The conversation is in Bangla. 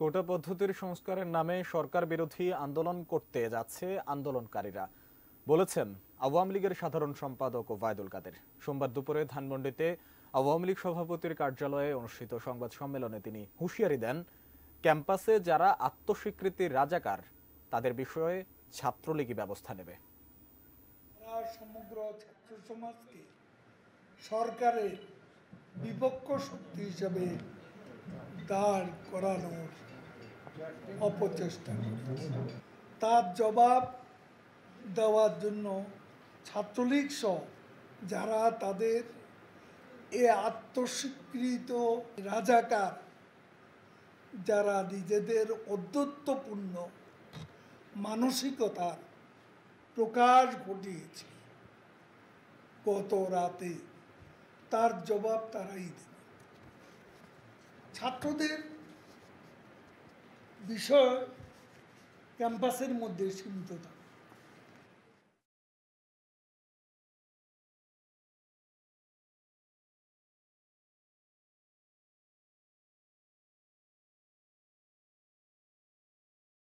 কোটা পদ্ধতির সংস্কারের নামে সরকার বিরোধী আন্দোলন করতে যাচ্ছে আন্দোলনকারীরা বলেছেন আওয়ামী লীগের সাধারণ সম্পাদক ওবায়দুল কাদের সোমবার দুপুরে ধানমন্ডিতে আওয়ামী লীগ সভাপতির কার্যালয়ে অনুষ্ঠিত সংবাদ সম্মেলনে তিনি হুঁশিয়ারি দেন ক্যাম্পাসে যারা আত্মস্বীকৃতির রাজাকার তাদের বিষয়ে ছাত্রলীগী ব্যবস্থা নেবে সমগ্র ছাত্র সমাজকে সরকারের বিপক্ষ শক্তি হিসাবে দাঁড় করানোর অপচেষ্টা তার জবাব দেওয়ার জন্য ছাত্রলীগ সহ যারা তাদের এ আত্মস্বীকৃত রাজাকার যারা নিজেদের অদ্যত্বপূর্ণ মানসিকতার প্রকাশ ঘটিয়েছে গত রাতে তার জবাব তারাই দেবে ছাত্রদের বিষয় ক্যাম্পাসের মধ্যে সীমিত থাকে